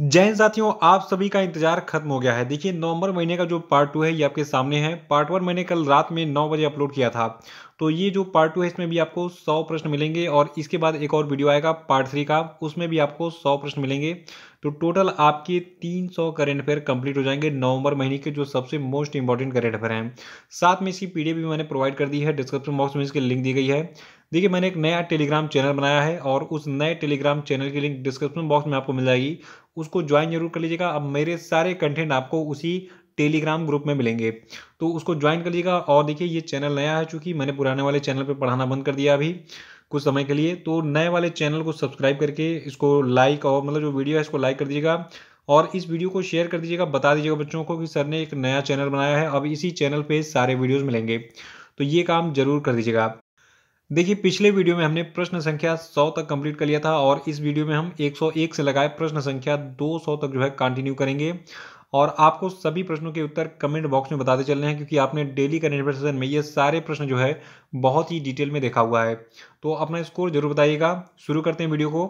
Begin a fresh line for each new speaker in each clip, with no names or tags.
जय साथियों आप सभी का इंतजार खत्म हो गया है देखिए नवंबर महीने का जो पार्ट टू है ये आपके सामने है पार्ट वन मैंने कल रात में नौ बजे अपलोड किया था तो ये जो पार्ट टू है इसमें भी आपको सौ प्रश्न मिलेंगे और इसके बाद एक और वीडियो आएगा पार्ट थ्री का उसमें भी आपको सौ प्रश्न मिलेंगे तो टोटल आपके तीन सौ करेंट अफेयर कंप्लीट हो जाएंगे नवंबर महीने के जो सबसे मोस्ट इंपॉर्टेंट करेंट अफेयर हैं साथ में इसकी पीडीएफ भी मैंने प्रोवाइड कर दी है डिस्क्रिप्शन बॉक्स में इसकी लिंक दी गई है देखिए मैंने एक नया टेलीग्राम चैनल बनाया है और उस नए टेलीग्राम चैनल की लिंक डिस्क्रिप्शन बॉक्स में आपको मिल जाएगी उसको ज्वाइन जरूर कर लीजिएगा अब मेरे सारे कंटेंट आपको उसी टेलीग्राम ग्रुप में मिलेंगे तो उसको ज्वाइन कर लीजिएगा और देखिए ये चैनल नया है चूँकि मैंने पुराने वाले चैनल पर पढ़ाना बंद कर दिया अभी कुछ समय के लिए तो नए वाले चैनल को सब्सक्राइब करके इसको लाइक और मतलब जो वीडियो है इसको लाइक कर दीजिएगा और इस वीडियो को शेयर कर दीजिएगा बता दीजिएगा बच्चों को कि सर ने एक नया चैनल बनाया है अब इसी चैनल पे सारे वीडियोस मिलेंगे तो ये काम ज़रूर कर दीजिएगा देखिए पिछले वीडियो में हमने प्रश्न संख्या 100 तक कंप्लीट कर लिया था और इस वीडियो में हम 101 से लगाए प्रश्न संख्या 200 तक जो है कंटिन्यू करेंगे और आपको सभी प्रश्नों के उत्तर कमेंट बॉक्स में बताते चलने हैं क्योंकि आपने डेली करेंट अफेयर सेशन में ये सारे प्रश्न जो है बहुत ही डिटेल में देखा हुआ है तो अपना स्कोर जरूर बताइएगा शुरू करते हैं वीडियो को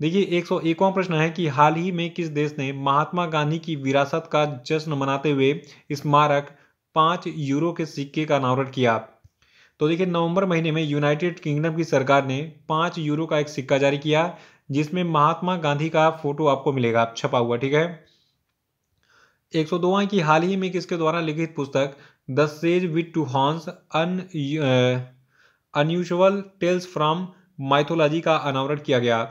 देखिए एक सौ एकवा प्रश्न है कि हाल ही में किस देश ने महात्मा गांधी की विरासत का जश्न मनाते हुए स्मारक पाँच यूरो के सिक्के का अनावरण किया तो देखिए नवंबर महीने में यूनाइटेड किंगडम की सरकार ने पाँच यूरो का एक सिक्का जारी किया जिसमें महात्मा गांधी का फोटो आपको मिलेगा छपा हुआ ठीक है एक सौ दो की हाल ही में किसके द्वारा लिखित पुस्तक the sage with two horns un unusual tales from mythology का अनावरण किया गया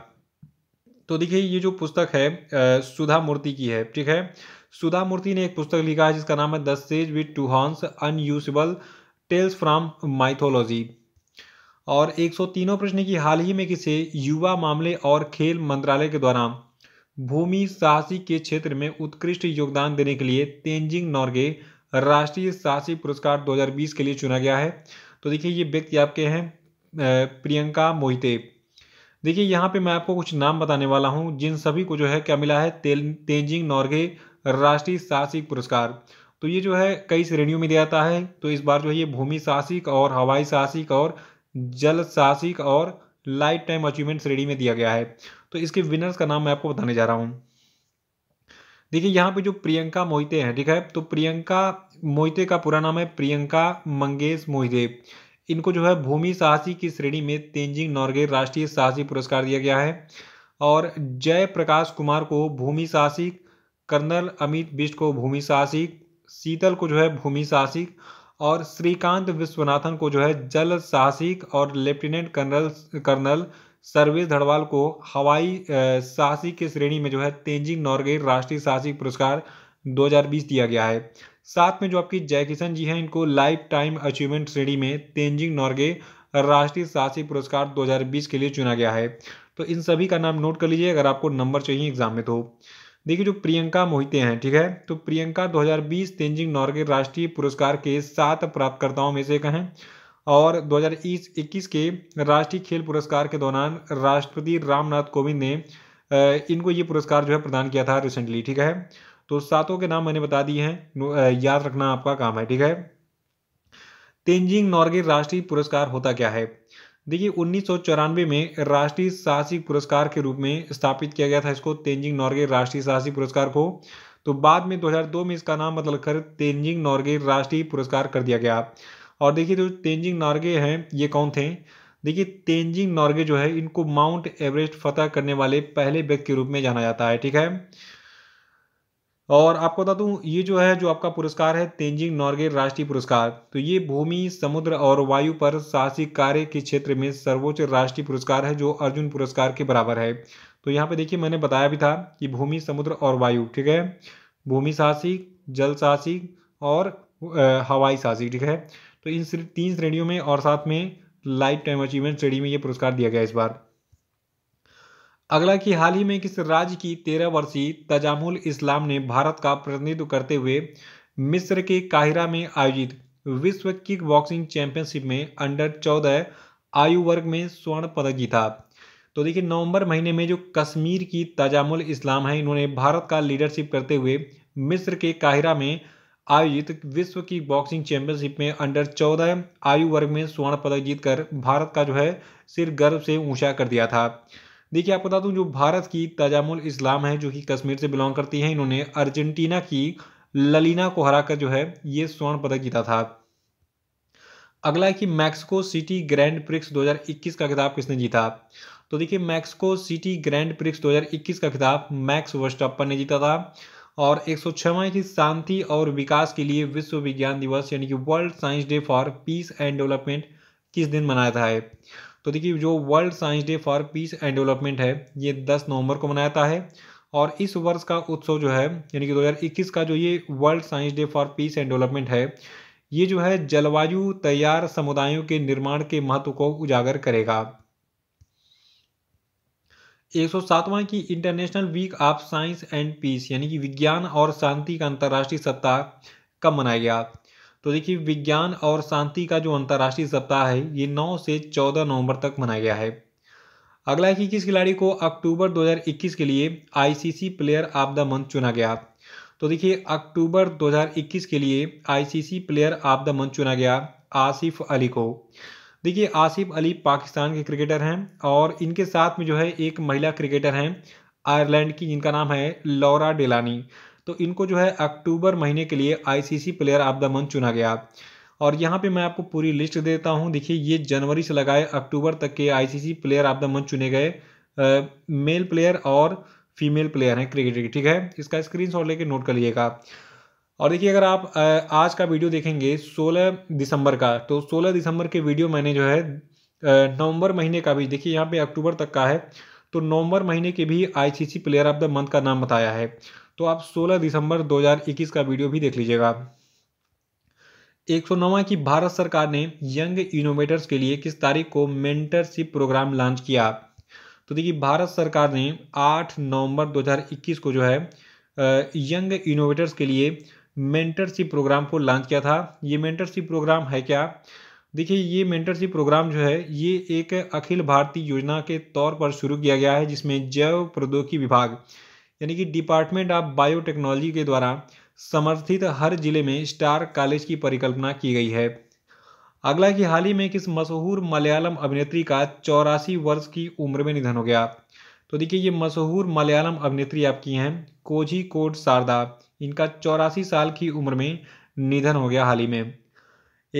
तो देखिए ये जो पुस्तक है आ, सुधा मूर्ति की है ठीक है सुधा मूर्ति ने एक पुस्तक लिखा है जिसका नाम है the sage with two horns unusual tales from mythology और 103वां प्रश्न की हाल ही में किसे युवा मामले और खेल मंत्रालय के द्वारा भूमि साहसी के क्षेत्र में उत्कृष्ट योगदान देने के लिए तेंजिंग नॉर्गे राष्ट्रीय साहसी पुरस्कार 2020 के लिए चुना गया है तो देखिए ये व्यक्ति आपके हैं प्रियंका मोहिते देखिए यहाँ पे मैं आपको कुछ नाम बताने वाला हूँ जिन सभी को जो है क्या मिला है तेंजिंग नॉर्गे राष्ट्रीय साहसिक पुरस्कार तो ये जो है कई श्रेणियों में दिया जाता है तो इस बार जो है ये भूमि साहसिक और हवाई साहसिक और जल साहसिक और लाइफ टाइम अचीवमेंट श्रेणी में दिया गया है तो इसके विनर्स का नाम मैं आपको बताने जा रहा हूँ देखिए यहाँ पे जो प्रियंका मोहिते हैं ठीक है तो प्रियंका मोहिते का पूरा नाम है प्रियंका मंगेश मोहिते इनको जो है भूमि साहसी की श्रेणी में तेंजिंग नॉर्गे राष्ट्रीय साहसी पुरस्कार दिया गया है और जय प्रकाश कुमार को भूमि साहसिक कर्नल अमित बिष्ट को भूमि साहसिक शीतल को जो है भूमि साहसिक और श्रीकांत विश्वनाथन को जो है जल साहसिक और lieutenant colonel colonel Sarvesh Dhadwal को हवाई साहसिक की श्रेणी में जो है तेंजिंग नॉर्गे राष्ट्रीय साहसिक पुरस्कार 2020 दिया गया है साथ में जो आपकी जयकिशन जी हैं इनको लाइफ टाइम अचीवमेंट श्रेणी में तेंजिंग नॉर्गे राष्ट्रीय साहसिक पुरस्कार 2020 के लिए चुना गया है तो इन सभी का नाम नोट कर लीजिए अगर आपको नंबर चाहिए एग्जाम में तो देखिए जो प्रियंका मोहिते हैं ठीक है तो प्रियंका 2020 तेंजिंग नॉर्गे राष्ट्रीय पुरस्कार के सात प्राप्तकर्ताओं में से एक हैं और 2021 के राष्ट्रीय खेल पुरस्कार के दौरान राष्ट्रपति रामनाथ कोविंद ने इनको ये पुरस्कार जो है प्रदान किया था रिसेंटली ठीक है तो सातों के नाम मैंने बता दिए हैं याद रखना आपका काम है ठीक है तेंजिंग नॉर्गे राष्ट्रीय पुरस्कार होता क्या है देखिए उन्नीस में राष्ट्रीय साहसिक पुरस्कार के रूप में स्थापित किया गया था इसको तेंजिंग नॉर्गे राष्ट्रीय साहसिक पुरस्कार को तो बाद में 2002 में इसका नाम बदल कर तेंजिंग नॉर्गे राष्ट्रीय पुरस्कार कर दिया गया और देखिए जो तेंजिंग नॉर्गे हैं ये कौन थे देखिए तेंजिंग नॉर्गे जो है इनको माउंट एवरेस्ट फतह करने वाले पहले व्यक्ति के रूप में जाना जाता है ठीक है और आपको बता दूं ये जो है जो आपका पुरस्कार है तेंजिंग नॉर्गे राष्ट्रीय पुरस्कार तो ये भूमि समुद्र और वायु पर साहसिक कार्य के क्षेत्र में सर्वोच्च राष्ट्रीय पुरस्कार है जो अर्जुन पुरस्कार के बराबर है तो यहाँ पे देखिए मैंने बताया भी था कि भूमि समुद्र और वायु ठीक है भूमि साहसिक जल साहसिक और हवाई साहसिक ठीक है तो इन तीन श्रेणियों में और साथ में लाइफ टाइम अचीवमेंट श्रेणी में ये पुरस्कार दिया गया इस बार अगला कि हाल ही में किस राज्य की तेरह वर्षीय तजामुल इस्लाम ने भारत का प्रतिनिधित्व करते हुए मिस्र के काहिरा में आयोजित विश्व किक बॉक्सिंग चैंपियनशिप में अंडर चौदह आयु वर्ग में स्वर्ण पदक जीता तो देखिए नवंबर महीने में जो कश्मीर की तजामुल इस्लाम है इन्होंने भारत का लीडरशिप करते हुए मिस्र के काहिरा में आयोजित विश्व की बॉक्सिंग चैंपियनशिप में अंडर चौदह आयु वर्ग में स्वर्ण पदक जीतकर भारत का जो है सिर गर्व से ऊंचा कर दिया था देखिए आपको बता दूं जो भारत की तजामुल इस्लाम है जो कि कश्मीर से बिलोंग करती है इन्होंने अर्जेंटीना की ललीना को हराकर जो है ये स्वर्ण पदक जीता था अगला है कि मैक्सिको सिटी ग्रैंड प्रिक्स 2021 का खिताब किसने जीता तो देखिए मैक्सिको सिटी ग्रैंड प्रिक्स 2021 का खिताब मैक्स वर्षअपन ने जीता था और एक सौ की शांति और विकास के लिए विश्व विज्ञान दिवस यानी कि world science day for peace and development किस दिन मनाया था है तो देखिए जो world science day for peace and development है ये दस नवंबर को मनाया जाता है और इस वर्ष का उत्सव जो है यानी कि 2021 का जो ये world science day for peace and development है ये जो है जलवायु तैयार समुदायों के निर्माण के महत्व को उजागर करेगा एक सौ सातवां की international week of science and peace यानी कि विज्ञान और शांति का अंतर्राष्ट्रीय सप्ताह कब मनाया गया तो देखिए विज्ञान और शांति का जो अंतर्राष्ट्रीय सप्ताह है ये 9 से 14 नवंबर तक मनाया गया है अगला है कि किस खिलाड़ी को अक्टूबर 2021 के लिए ICC player of the month चुना गया तो देखिए अक्टूबर 2021 के लिए ICC player of the month चुना गया आसिफ अली को देखिए आसिफ अली पाकिस्तान के क्रिकेटर हैं और इनके साथ में जो है एक महिला क्रिकेटर हैं आयरलैंड की जिनका नाम है लौरा डेलानी तो इनको जो है अक्टूबर महीने के लिए ICC player of the month चुना गया और यहाँ पे मैं आपको पूरी लिस्ट देता हूँ देखिए ये जनवरी से लगाए अक्टूबर तक के ICC player of the month चुने गए मेल प्लेयर और फीमेल प्लेयर हैं क्रिकेट के ठीक है इसका स्क्रीनशॉट लेके नोट कर लीजिएगा और देखिए अगर आप आज का वीडियो देखेंगे सोलह दिसंबर का तो सोलह दिसंबर के वीडियो मैंने जो है नवंबर महीने का भी देखिए यहाँ पे अक्टूबर तक का है तो नवंबर महीने के भी ICC player of the month का नाम बताया है तो आप 16 दिसंबर 2021 का वीडियो भी देख लीजिएगा एक सौ नवा की भारत सरकार ने यंग इनोवेटर्स के लिए किस तारीख को मेंटरशिप प्रोग्राम लॉन्च किया तो देखिए भारत सरकार ने 8 नवंबर 2021 को जो है यंग इनोवेटर्स के लिए मेंटरशिप प्रोग्राम को लॉन्च किया था ये मेंटरशिप प्रोग्राम है क्या देखिए ये मेंटरशिप प्रोग्राम जो है ये एक अखिल भारतीय योजना के तौर पर शुरू किया गया है जिसमें जैव प्रौद्योगिकी विभाग यानी कि डिपार्टमेंट ऑफ बायोटेक्नोलॉजी के द्वारा समर्थित हर जिले में स्टार कॉलेज की परिकल्पना की गई है अगला कि हाल ही में किस मशहूर मलयालम अभिनेत्री का चौरासी वर्ष की उम्र में निधन हो गया तो देखिए ये मशहूर मलयालम अभिनेत्री आपकी हैं कोझी कोट शारदा इनका चौरासी साल की उम्र में निधन हो गया हाल ही में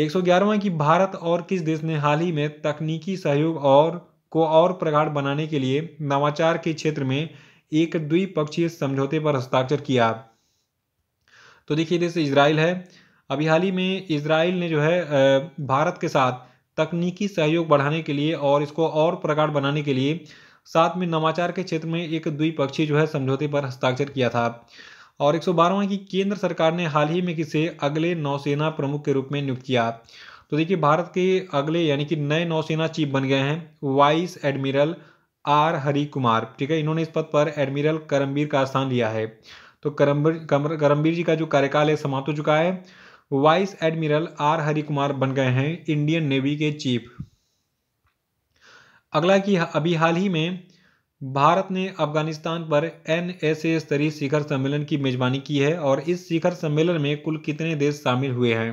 एक सौ ग्यारहवा कि भारत और किस देश ने हाल ही में तकनीकी सहयोग और को और प्रगाढ़ बनाने के लिए नवाचार के क्षेत्र में एक द्विपक्षीय समझौते पर हस्ताक्षर किया तो देखिए जैसे इसराइल है अभी हाल ही में इसराइल ने जो है भारत के साथ तकनीकी सहयोग बढ़ाने के लिए और इसको और प्रगाढ़ बनाने के लिए साथ में नवाचार के क्षेत्र में एक द्विपक्षीय जो है समझौते पर हस्ताक्षर किया था और एक सौ की केंद्र सरकार ने हाल ही में किसे अगले नौसेना प्रमुख के रूप में नियुक्त किया तो देखिए भारत के अगले यानी कि नए नौसेना चीफ बन गए हैं vice admiral R Hari Kumar ठीक है इन्होंने इस पद पर एडमिरल करमबीर का स्थान लिया है तो करमबीर करमबीर जी का जो कार्यकाल है समाप्त हो चुका है vice admiral R Hari Kumar बन गए हैं इंडियन नेवी के चीफ अगला कि अभी हाल ही में भारत ने अफगानिस्तान पर एन एस ए स्तरीय शिखर सम्मेलन की मेजबानी की है और इस शिखर सम्मेलन में कुल कितने देश शामिल हुए हैं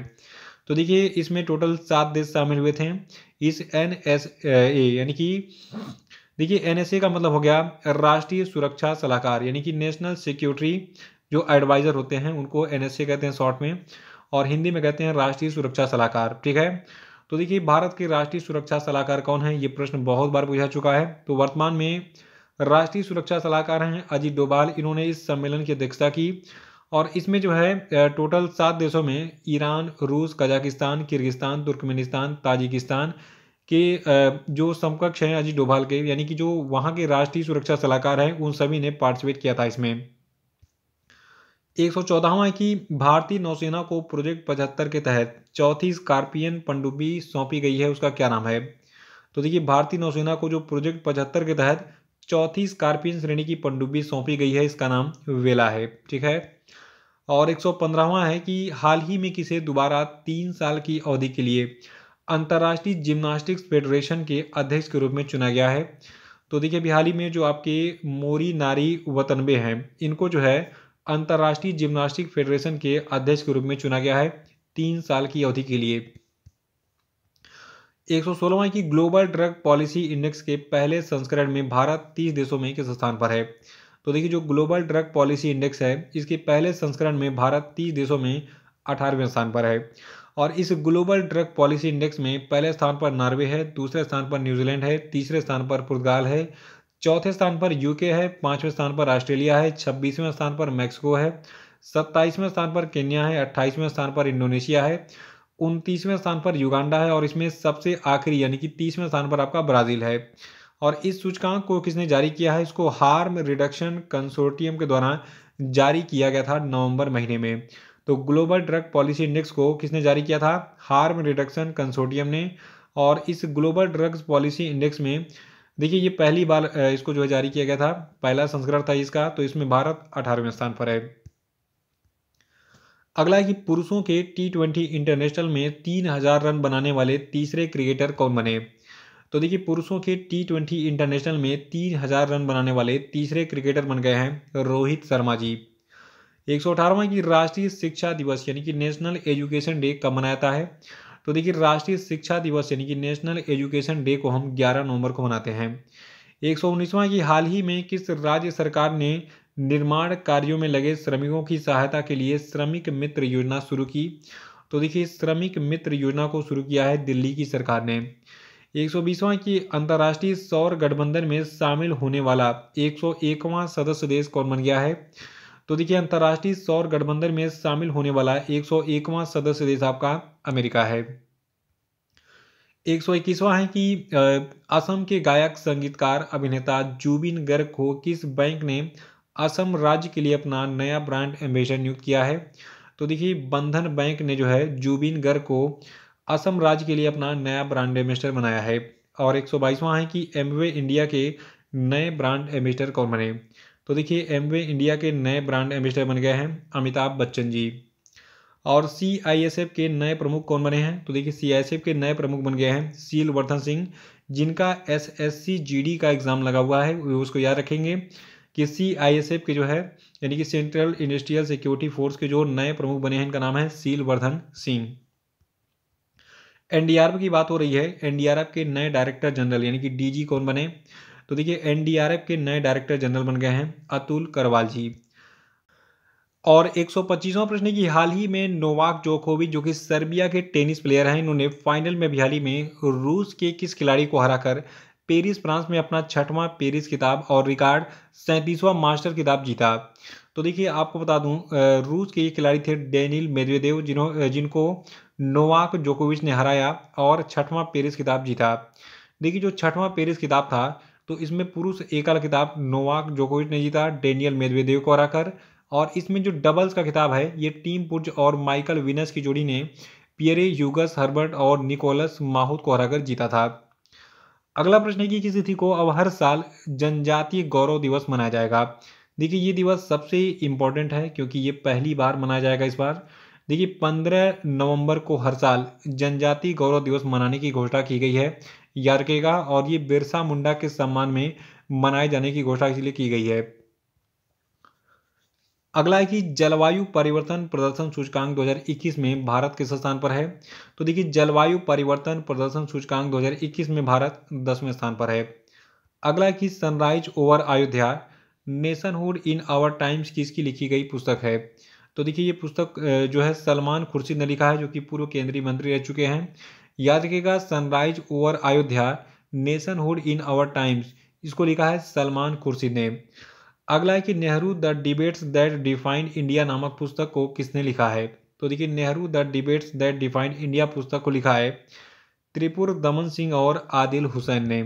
तो देखिए इसमें टोटल सात देश शामिल हुए थे इस एन एस ए यानी कि देखिए एनएसए का मतलब हो गया राष्ट्रीय सुरक्षा सलाहकार यानी कि नेशनल सिक्योरिटी जो एडवाइज़र होते हैं उनको एनएसए कहते हैं शॉर्ट में और हिंदी में कहते हैं राष्ट्रीय सुरक्षा सलाहकार ठीक है तो देखिए भारत के राष्ट्रीय सुरक्षा सलाहकार कौन है ये प्रश्न बहुत बार पूछा चुका है तो वर्तमान में राष्ट्रीय सुरक्षा सलाहकार हैं अजीत डोभाल इन्होंने इस सम्मेलन की अध्यक्षता की और इसमें जो है टोटल सात देशों में ईरान रूस कजाकिस्तान किर्गिस्तान तुर्कमेनिस्तान ताजिकिस्तान के जो समकक्ष हैं अजीत डोभाल के यानी कि जो वहां के राष्ट्रीय सुरक्षा सलाहकार हैं उन सभी ने पार्टिसिपेट किया था इसमें एक सौ चौदहवा है कि भारतीय नौसेना को प्रोजेक्ट पचहत्तर के तहत चौथी स्कॉर्पियन पनडुब्बी सौंपी गई है उसका क्या नाम है तो देखिए भारतीय नौसेना को जो प्रोजेक्ट पचहत्तर के तहत चौथी स्कॉर्पियन श्रेणी की पनडुब्बी सौंपी गई है इसका नाम वेला है ठीक है और एक सौ पंद्रहवा है कि हाल ही में किसे दोबारा तीन साल की अवधि के लिए अंतर्राष्ट्रीय जिम्नास्टिक्स फेडरेशन के अध्यक्ष के रूप में चुना गया है तो देखिए अभी हाल ही में जो आपके मोरी नारी वतनबे हैं इनको जो है अंतर्राष्ट्रीय जिम्नास्टिक फेडरेशन के अध्यक्ष के रूप में चुना गया है तीन साल की अवधि के लिए एक सौ की ग्लोबल ड्रग पॉलिसी इंडेक्स के पहले संस्करण में भारत तीस देशों में किस स्थान पर है तो देखिए जो ग्लोबल ड्रग पॉलिसी इंडेक्स है इसके पहले संस्करण में भारत तीस देशों में अठारहवें स्थान पर है और इस ग्लोबल ड्रग पॉलिसी इंडेक्स में पहले स्थान पर नॉर्वे है दूसरे स्थान पर न्यूजीलैंड है तीसरे स्थान पर पुर्तगाल है चौथे स्थान पर यूके है पाँचवें स्थान पर ऑस्ट्रेलिया है छब्बीसवें स्थान पर मैक्सिको है सत्ताईसवें स्थान पर केन्या है अट्ठाईसवें स्थान पर इंडोनेशिया है उनतीसवें स्थान पर युगांडा है और इसमें सबसे आखिरी यानी कि तीसवें स्थान पर आपका ब्राज़ील है और इस सूचकांक को किसने जारी किया है इसको हार्म रिडक्शन कंसोर्टियम के द्वारा जारी किया गया था नवंबर महीने में तो ग्लोबल ड्रग पॉलिसी इंडेक्स को किसने जारी किया था हार्म रिडक्शन कंसोडियम ने और इस ग्लोबल ड्रग्स पॉलिसी इंडेक्स में देखिए ये पहली बार इसको जो है जारी किया गया था पहला संस्करण था इसका तो इसमें भारत अठारहवें स्थान पर है अगला है कि पुरुषों के टी ट्वेंटी इंटरनेशनल में तीन हजार रन बनाने वाले तीसरे क्रिकेटर कौन बने तो देखिए पुरुषों के टी ट्वेंटी इंटरनेशनल में तीन हजार रन बनाने वाले तीसरे क्रिकेटर बन गए हैं रोहित शर्मा जी एक सौ की राष्ट्रीय शिक्षा दिवस यानी कि नेशनल एजुकेशन डे कब मनाया जाता है तो देखिए राष्ट्रीय शिक्षा दिवस यानी कि नेशनल एजुकेशन डे को हम 11 नवंबर को मनाते हैं एक सौ की हाल ही में किस राज्य सरकार ने निर्माण कार्यों में लगे श्रमिकों की सहायता के लिए श्रमिक मित्र योजना शुरू की तो देखिए श्रमिक मित्र योजना को शुरू किया है दिल्ली की सरकार ने एक सौ बीसवा की अंतर्राष्ट्रीय सौर गठबंधन में शामिल होने वाला एक सौ एकवां सदस्य देश कौन बन गया है तो देखिए अंतर्राष्ट्रीय सौर गठबंधन में शामिल होने वाला एक सौ एकवा सदस्य देश आपका अमेरिका है एक सौ इक्कीसवा है कि असम के गायक संगीतकार अभिनेता जुबिन गर्ग को किस बैंक ने असम राज्य के लिए अपना नया ब्रांड एम्बेसडर नियुक्त किया है तो देखिए बंधन बैंक ने जो है जुबिन गर्ग को असम राज्य के लिए अपना नया ब्रांड एम्बेसडर बनाया है और एक सौ बाईसवां है कि एमवे इंडिया के नए ब्रांड एम्बेसडर कौन बने तो देखिए एमवे इंडिया के नए ब्रांड एम्बेसडर बन गए हैं अमिताभ बच्चन जी और सी आई एस एफ के नए प्रमुख कौन बने हैं तो देखिए सी आई एस एफ के नए प्रमुख बन गए हैं सील वर्धन सिंह जिनका S S C G D का एग्ज़ाम लगा हुआ है वो उसको याद रखेंगे कि सी आई एस एफ के जो है यानी कि सेंट्रल इंडस्ट्रियल सिक्योरिटी फोर्स के जो नए प्रमुख बने हैं इनका नाम है सील वर्धन सिंह एफ की बात हो रही है एफ के नए डायरेक्टर जनरल यानी कि डीजी कौन बने तो देखिए एनडीआरएफ के नए डायरेक्टर जनरल बन गए हैं अतुल करवाल जी और एक प्रश्न की हाल ही में नोवाक जोकोविच जो कि सर्बिया के टेनिस प्लेयर हैं इन्होंने फाइनल में भी हाल ही में रूस के किस खिलाड़ी को हराकर पेरिस फ्रांस में अपना छठवां पेरिस किताब और रिकॉर्ड सैंतीसवां मास्टर किताब जीता तो देखिए आपको बता दूं रूस के ये खिलाड़ी थे डेनिल मेदवेदेव जिन्हों जिनको नोवाक जोकोविच ने हराया और छठवां पेरिस किताब जीता देखिए जो छठवां पेरिस किताब था तो इसमें पुरुष एकल खिताब नोवाक जोकोविच ने जीता डेनियल मेदवेदेव को हराकर और इसमें जो डबल्स का खिताब है ये टीम पुर्ज और माइकल विनस की जोड़ी ने पियरे यूगस हर्बर्ट और निकोलस माहुत को हराकर जीता था अगला प्रश्न है कि किस तिथि को अब हर साल जनजातीय गौरव दिवस मनाया जाएगा देखिए ये दिवस सबसे इम्पॉर्टेंट है क्योंकि ये पहली बार मनाया जाएगा इस बार देखिए पंद्रह नवंबर को हर साल जनजातीय गौरव दिवस मनाने की घोषणा की गई है रखेगा और ये बिरसा मुंडा के सम्मान में मनाए जाने की घोषणा इसलिए की गई है अगला है कि जलवायु परिवर्तन प्रदर्शन सूचकांक 2021 में भारत किस स्थान पर है तो देखिए जलवायु परिवर्तन प्रदर्शन सूचकांक 2021 में भारत दसवें स्थान पर है अगला है कि sunrise over Ayodhya nationhood in our times की इसकी लिखी गई पुस्तक है तो देखिए ये पुस्तक जो है सलमान खुर्शीद ने लिखा है जो कि पूर्व केंद्रीय मंत्री रह चुके हैं याद रखिएगा sunrise over Ayodhya nationhood in our times इसको लिखा है सलमान खुर्शीद ने अगला है कि Nehru the debates that defined India नामक पुस्तक को किसने लिखा है तो देखिए Nehru the debates that defined India पुस्तक को लिखा है त्रिपुर दमन सिंह और आदिल हुसैन ने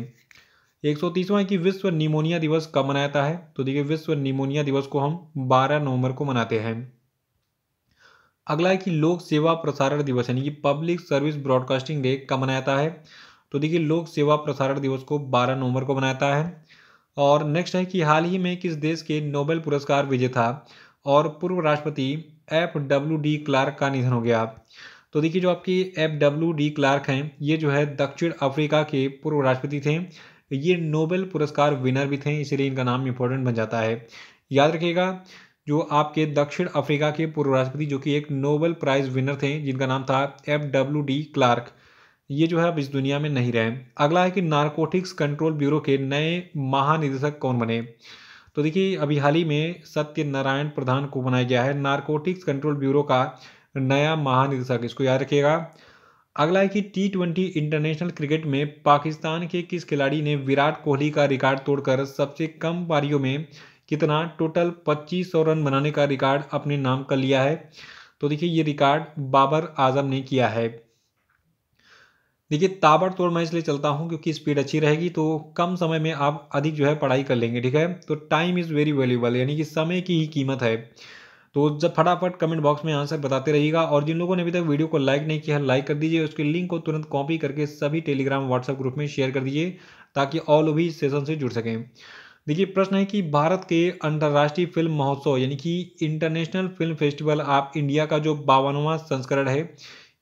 एक सौ तीसवां कि विश्व निमोनिया दिवस कब मनाता है तो देखिए विश्व निमोनिया दिवस को हम 12 नवंबर को मनाते हैं अगला है कि लोक सेवा प्रसारण दिवस यानी कि पब्लिक सर्विस ब्रॉडकास्टिंग डे कब मनाया जाता है तो देखिए लोक सेवा प्रसारण दिवस को 12 नवंबर को मनाया जाता है और नेक्स्ट है कि हाल ही में किस देश के नोबेल पुरस्कार विजेता और पूर्व राष्ट्रपति एफ डब्ल्यू डी क्लार्क का निधन हो गया तो देखिए जो आपकी एफ डब्ल्यू डी क्लार्क हैं ये जो है दक्षिण अफ्रीका के पूर्व राष्ट्रपति थे ये नोबेल पुरस्कार विनर भी थे इसीलिए इनका नाम इंपॉर्टेंट बन जाता है याद रखिएगा जो आपके दक्षिण अफ्रीका के पूर्व राष्ट्रपति जो कि एक नोबेल प्राइज़ विनर थे जिनका नाम था एफ डब्ल्यू डी क्लार्क ये जो है अब इस दुनिया में नहीं रहे अगला है कि नारकोटिक्स कंट्रोल ब्यूरो के नए महानिदेशक कौन बने तो देखिए अभी हाल ही में सत्यनारायण प्रधान को बनाया गया है नारकोटिक्स कंट्रोल ब्यूरो का नया महानिदेशक इसको याद रखिएगा अगला है कि टी ट्वेंटी इंटरनेशनल क्रिकेट में पाकिस्तान के किस खिलाड़ी ने विराट कोहली का रिकॉर्ड तोड़कर सबसे कम पारियों में कितना टोटल 2500 रन बनाने का रिकॉर्ड अपने नाम कर लिया है तो देखिए ये रिकॉर्ड बाबर आजम ने किया है देखिए ताबड़तोड़ मैं इसलिए चलता हूँ क्योंकि स्पीड अच्छी रहेगी तो कम समय में आप अधिक जो है पढ़ाई कर लेंगे ठीक है तो टाइम इज़ वेरी वैल्यूबल यानी कि समय की ही कीमत है तो जब फटाफट कमेंट बॉक्स में आंसर बताते रहिएगा और जिन लोगों ने अभी तक वीडियो को लाइक नहीं किया लाइक कर दीजिए उसके लिंक को तुरंत कॉपी करके सभी टेलीग्राम व्हाट्सएप ग्रुप में शेयर कर दीजिए ताकि और लोग भी सेशन से जुड़ सकें देखिए प्रश्न है कि भारत के अंतर्राष्ट्रीय फिल्म महोत्सव यानी कि international film festival of India का जो बावनवा संस्करण है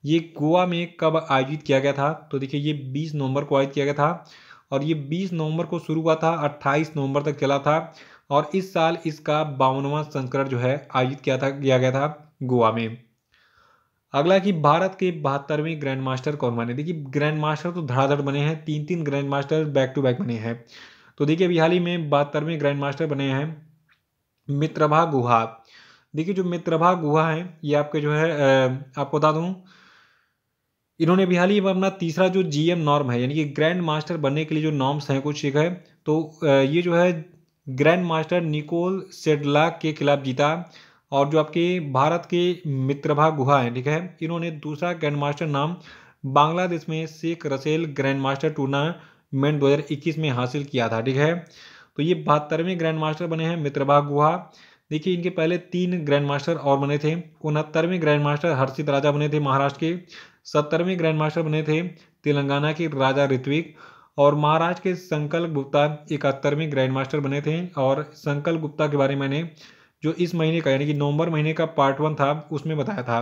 ये गोवा में कब आयोजित किया गया था तो देखिए ये 20 नवंबर को आयोजित किया गया था और ये 20 नवंबर को शुरू हुआ था 28 नवंबर तक चला था और इस साल इसका बावनवा संस्करण जो है आयोजित किया था किया गया था गोवा में अगला कि भारत के बहत्तरवें ग्रैंड मास्टर कौन बने देखिए ग्रैंड मास्टर तो धड़ाधड़ बने हैं तीन तीन grand master back to back बने हैं तो देखिए अभी हाल ही में बहत्तरवें ग्रैंड मास्टर बने हैं मित्रभा गुहा देखिए जो मित्रभा गुहा है ये आपके जो है आपको बता दूँ इन्होंने अभी हाल ही में अपना तीसरा जो जीएम नॉर्म है यानी कि ग्रैंड मास्टर बनने के लिए जो नॉर्म्स हैं कुछ एक है तो ये जो है ग्रैंड मास्टर निकोल सेडला के खिलाफ जीता और जो आपके भारत के मित्रभा गुहा हैं ठीक है इन्होंने दूसरा ग्रैंड मास्टर नाम बांग्लादेश में Sheikh Russel grand master tournament 2021 में हासिल किया था ठीक है तो ये बहत्तरवें ग्रैंड मास्टर बने हैं मित्रभा गुहा देखिए इनके पहले तीन ग्रैंड मास्टर और बने थे उनहत्तरवें ग्रैंड मास्टर हर्षित राजा बने थे महाराष्ट्र के सत्तरवें ग्रैंड मास्टर बने थे तेलंगाना के राजा ऋत्विक और महाराष्ट्र के संकल्प गुप्ता इकहत्तरवें ग्रैंड मास्टर बने थे और संकल्प गुप्ता के बारे में मैंने जो इस महीने का यानी कि नवंबर महीने का पार्ट वन था उसमें बताया था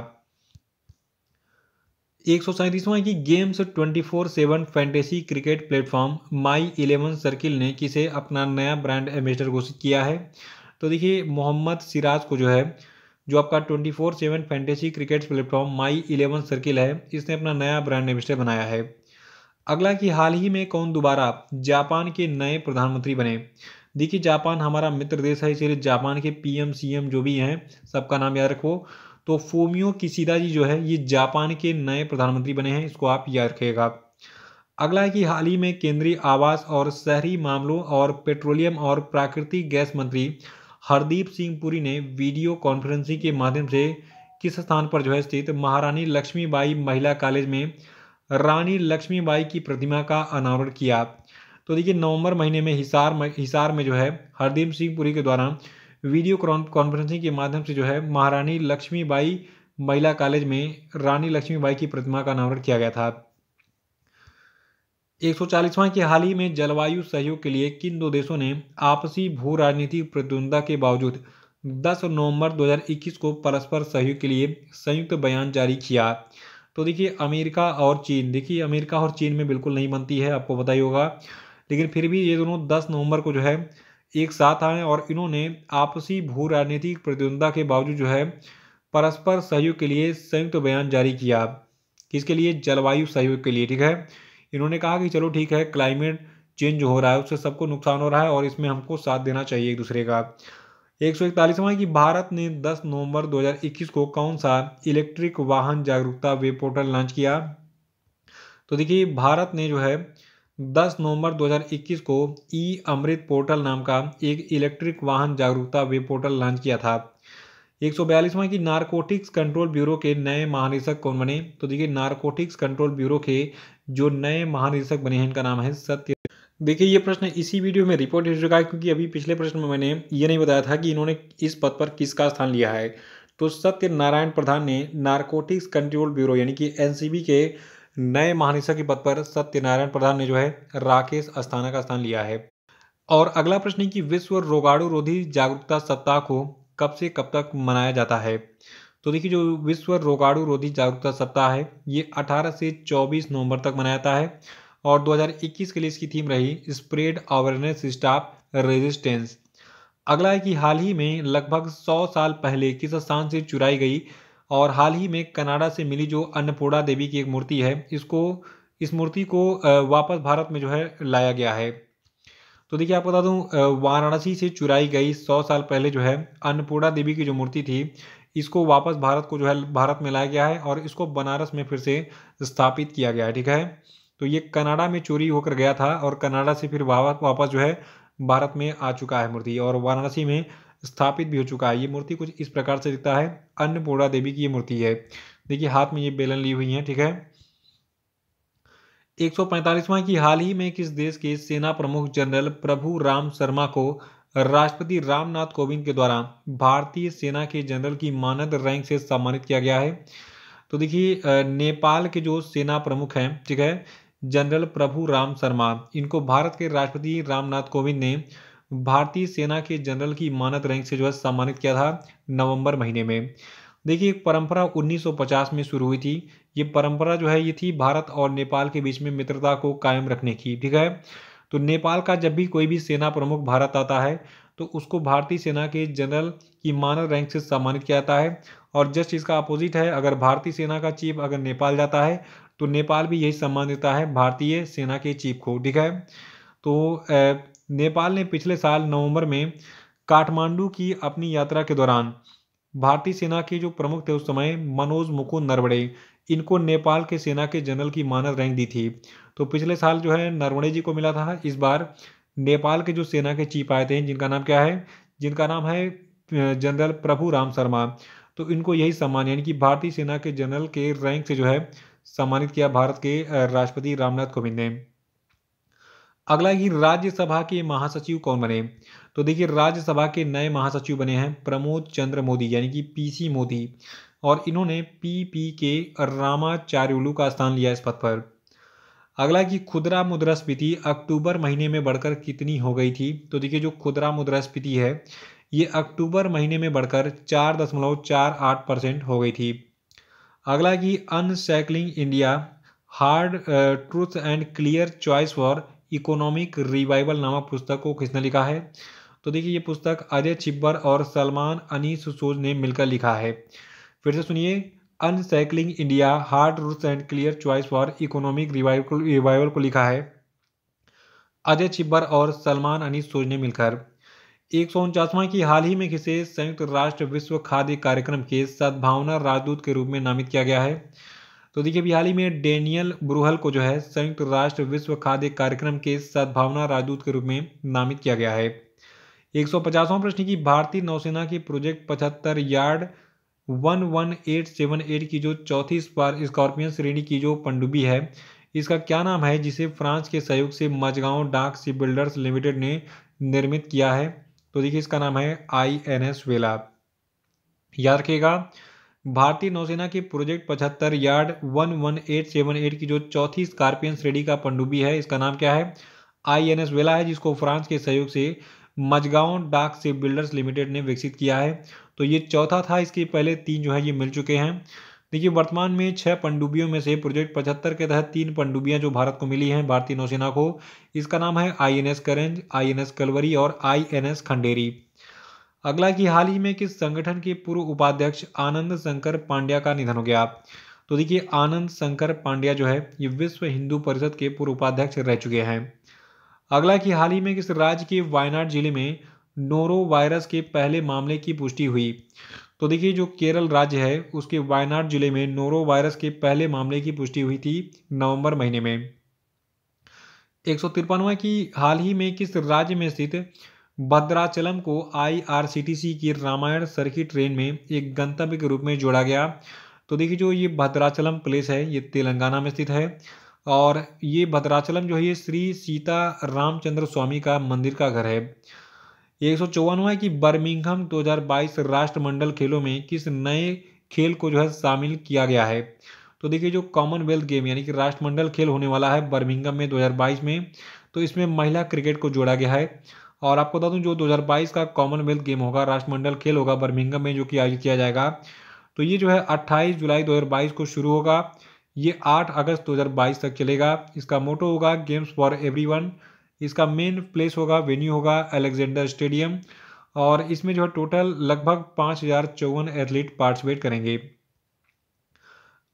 एक सौ सैंतीसवां की games twenty four seven fantasy cricket platform my eleven circle ने किसे अपना नया ब्रांड एम्बेसडर घोषित किया है तो देखिए मोहम्मद सिराज को जो है जो आपका twenty four seven fantasy cricket platform my eleven circle है इसने अपना नया ब्रांड एम्बेसडर बनाया है अगला कि हाल ही में कौन दोबारा जापान के नए प्रधानमंत्री बने देखिए जापान हमारा मित्र देश है इसीलिए जापान के पीएम सीएम जो भी हैं सबका नाम याद रखो तो फोमियो किसीदा जी जो है ये जापान के नए प्रधानमंत्री बने हैं इसको आप याद रखिएगा अगला है कि हाल ही में केंद्रीय आवास और शहरी मामलों और पेट्रोलियम और प्राकृतिक गैस मंत्री हरदीप सिंह पुरी ने वीडियो कॉन्फ्रेंसिंग के माध्यम से किस स्थान पर जो है स्थित महारानी लक्ष्मीबाई महिला कॉलेज में रानी लक्ष्मीबाई की प्रतिमा का अनावरण किया तो देखिए नवंबर महीने में हिसार में हिसार में जो है हरदीप सिंह पुरी के द्वारा वीडियो कॉन्फ्रेंसिंग के माध्यम से जो है महारानी लक्ष्मीबाई महिला कॉलेज में रानी लक्ष्मीबाई की प्रतिमा का अनावरण किया गया था एक सौ के हाल ही में जलवायु सहयोग के लिए किन दो देशों ने आपसी भू राजनीतिक प्रतिद्वंदता के बावजूद 10 नवंबर 2021 को परस्पर सहयोग के लिए संयुक्त बयान जारी किया तो देखिए अमेरिका और चीन देखिए अमेरिका और चीन में बिल्कुल नहीं बनती है आपको बताइए होगा लेकिन फिर भी ये दोनों 10 नवंबर को जो है एक साथ आए और इन्होंने आपसी भू राजनीतिक प्रतिद्वंदा के बावजूद जो है परस्पर सहयोग के लिए संयुक्त तो बयान जारी किया किसके लिए जलवायु सहयोग के लिए ठीक है इन्होंने कहा कि चलो ठीक है क्लाइमेट चेंज हो रहा है उससे सबको नुकसान हो रहा है और इसमें हमको साथ देना चाहिए एक दूसरे का एक सौ इकतालीसवा कि भारत ने 10 नवंबर 2021 को कौन सा इलेक्ट्रिक वाहन जागरूकता वेब पोर्टल लॉन्च किया तो देखिए भारत ने जो है 10 नवंबर 2021 को ई अमृत पोर्टल नाम का एक इलेक्ट्रिक वाहन जागरूकता वेब पोर्टल लॉन्च किया था एक सौ की नारकोटिक्स कंट्रोल ब्यूरो के नए महानिदेशक कौन बने तो देखिए नारकोटिक्स कंट्रोल ब्यूरो के जो नए महानिदेशक बने हैं इनका नाम है सत्य देखिए ये प्रश्न इसी वीडियो में रिपोर्ट हो चुका है क्योंकि अभी पिछले प्रश्न में मैंने ये नहीं बताया था कि इन्होंने इस पद पर किसका स्थान लिया है तो सत्य नारायण प्रधान ने नारकोटिक्स कंट्रोल ब्यूरो यानी कि एनसीबी के नए महानिदेशक के पद पर सत्यनारायण प्रधान ने जो है राकेश अस्थाना का स्थान लिया है और अगला प्रश्न है कि विश्व रोगाणु रोधी जागरूकता सप्ताह को कब से कब तक मनाया जाता है तो देखिए जो विश्व रोगाणु रोधी जागरूकता सप्ताह है ये 18 से 24 नवंबर तक मनाया जाता है और 2021 के लिए इसकी थीम रही स्प्रेड अवेयरनेस स्टाफ रेजिस्टेंस अगला है कि हाल ही में लगभग 100 साल पहले किस स्थान से चुराई गई और हाल ही में कनाडा से मिली जो अन्नपूर्णा देवी की एक मूर्ति है इसको इस मूर्ति को वापस भारत में जो है लाया गया है तो देखिए आपको बता दूं वाराणसी से चुराई गई सौ साल पहले जो है अन्नपूर्णा देवी की जो मूर्ति थी इसको वापस भारत को जो है भारत में लाया गया है और इसको बनारस में फिर से स्थापित किया गया है ठीक है तो ये कनाडा में चोरी होकर गया था और कनाडा से फिर वापस वापस जो है भारत में आ चुका है मूर्ति और वाराणसी में स्थापित भी हो चुका है ये मूर्ति कुछ इस प्रकार से दिखता है अन्नपूर्णा देवी की ये मूर्ति है देखिए हाथ में ये बेलन ली हुई है ठीक है एक सौ की हाल ही में किस देश के सेना प्रमुख जनरल प्रभु राम शर्मा को राष्ट्रपति रामनाथ कोविंद के द्वारा भारतीय सेना के जनरल की मानद रैंक से सम्मानित किया गया है तो देखिए नेपाल के जो सेना प्रमुख हैं ठीक है जनरल प्रभु राम शर्मा इनको भारत के राष्ट्रपति रामनाथ कोविंद ने भारतीय सेना के जनरल की मानद रैंक से जो है सम्मानित किया था नवंबर महीने में देखिए एक परंपरा 1950 में शुरू हुई थी ये परंपरा जो है ये थी भारत और नेपाल के बीच में मित्रता को कायम रखने की ठीक है तो नेपाल का जब भी कोई भी सेना प्रमुख भारत आता है तो उसको भारतीय सेना के जनरल की मानद रैंक से सम्मानित किया जाता है और जस्ट इसका अपोजिट है अगर भारतीय सेना का चीफ अगर नेपाल जाता है तो नेपाल भी यही सम्मान देता है भारतीय सेना के चीफ को ठीक है तो नेपाल ने पिछले साल नवंबर में काठमांडू की अपनी यात्रा के दौरान भारतीय सेना के जो प्रमुख थे उस समय मनोज मुकुंद नरवड़े इनको नेपाल के सेना के जनरल की मानद रैंक दी थी तो पिछले साल जो है नरवणे जी को मिला था इस बार नेपाल के जो सेना के चीफ आए थे जिनका नाम क्या है जिनका नाम है जनरल प्रभु राम शर्मा तो इनको यही सम्मान यानी कि भारतीय सेना के जनरल के रैंक से जो है सम्मानित किया भारत के राष्ट्रपति रामनाथ कोविंद ने अगला कि राज्यसभा के महासचिव कौन बने तो देखिए राज्यसभा के नए महासचिव बने हैं प्रमोद चंद्र मोदी यानी कि पीसी मोदी और इन्होंने पी पी के रामाचार्युलू का स्थान लिया इस पद पर अगला कि खुदरा मुद्रास्फीति अक्टूबर महीने में बढ़कर कितनी हो गई थी तो देखिए जो खुदरा मुद्रास्फीति है ये अक्टूबर महीने में बढ़कर चार दशमलव चार आठ परसेंट हो गई थी अगला कि unshackling India hard truth and clear choice for economic revival नामक पुस्तक को किसने लिखा है तो देखिए ये पुस्तक अजय चिब्बर और सलमान अनीस सोज ने मिलकर लिखा है फिर से सुनिए unshackling India hard roots and clear choice for economic revival को लिखा है अजय चिब्बर और सलमान अनीस सोज ने मिलकर एक सौ की हाल ही में किसे संयुक्त राष्ट्र विश्व खाद्य कार्यक्रम के सद्भावना राजदूत के रूप में नामित किया गया है तो देखिए अभी हाल ही में डेनियल ब्रूहल को जो है संयुक्त राष्ट्र विश्व खाद्य कार्यक्रम के सद्भावना राजदूत के रूप में नामित किया गया है एक सौ प्रश्न की भारतीय नौसेना की प्रोजेक्ट पचहत्तर yard one one eight seven eight की जो चौथी स्कॉर्पियन श्रेणी की जो पंडुबी है इसका क्या नाम है जिसे फ्रांस के सहयोग से मजगांव डाक सी बिल्डर्स लिमिटेड ने निर्मित किया है तो देखिए इसका नाम है आई एन एस वेला याद रखिएगा भारतीय नौसेना की प्रोजेक्ट पचहत्तर yard one one eight seven eight की जो चौथी स्कॉर्पियन श्रेणी का पंडुबी है इसका नाम क्या है आई एन एस वेला है जिसको फ्रांस के सहयोग से मजगांव डाक से बिल्डर्स लिमिटेड ने विकसित किया है तो ये चौथा था इसके पहले तीन जो है ये मिल चुके हैं देखिए वर्तमान में छः पनडुब्बियों में से प्रोजेक्ट पचहत्तर के तहत तीन पनडुब्बियां जो भारत को मिली हैं भारतीय नौसेना को इसका नाम है I N S Karanj I N S Kalvari और आई एन एस खंडेरी अगला कि हाल ही में किस संगठन के पूर्व उपाध्यक्ष आनंद शंकर पांड्या का निधन हो गया तो देखिए आनंद शंकर पांड्या जो है ये विश्व हिंदू परिषद के पूर्व उपाध्यक्ष रह चुके हैं अगला कि हाल ही में किस राज्य के वायनाड जिले में नोरो वायरस के पहले मामले की पुष्टि हुई तो देखिए जो केरल राज्य है उसके वायनाड जिले में नोरो वायरस के पहले मामले की पुष्टि हुई थी नवंबर महीने में एक सौ तिरपनवा की हाल ही में किस राज्य में स्थित भद्राचलम को आईआरसीटीसी की रामायण सर्किट ट्रेन में एक गंतव्य के रूप में जोड़ा गया तो देखिए जो ये भद्राचलम प्लेस है ये तेलंगाना में स्थित है और ये भद्राचलम जो है ये श्री सीता रामचंद्र स्वामी का मंदिर का घर है एक सौ चौवानवा है कि हजार 2022 राष्ट्रमंडल खेलों में किस नए खेल को जो है शामिल किया गया है तो देखिए जो कॉमनवेल्थ गेम यानी कि राष्ट्रमंडल खेल होने वाला है बर्मिंगम में 2022 में तो इसमें महिला क्रिकेट को जोड़ा गया है और आपको बता दूं जो 2022 का कॉमनवेल्थ गेम होगा राष्ट्रमंडल खेल होगा बर्मिंगम में जो कि आयोजित किया जाएगा तो ये जो है 28 जुलाई 2022 को शुरू होगा ये 8 अगस्त 2022 तक चलेगा इसका मोटो होगा गेम्स फॉर एवरीवन इसका मेन प्लेस होगा वेन्यू होगा अलेक्जेंडर स्टेडियम और इसमें जो है टोटल लगभग पाँच हज़ार चौवन एथलीट पार्टिसिपेट करेंगे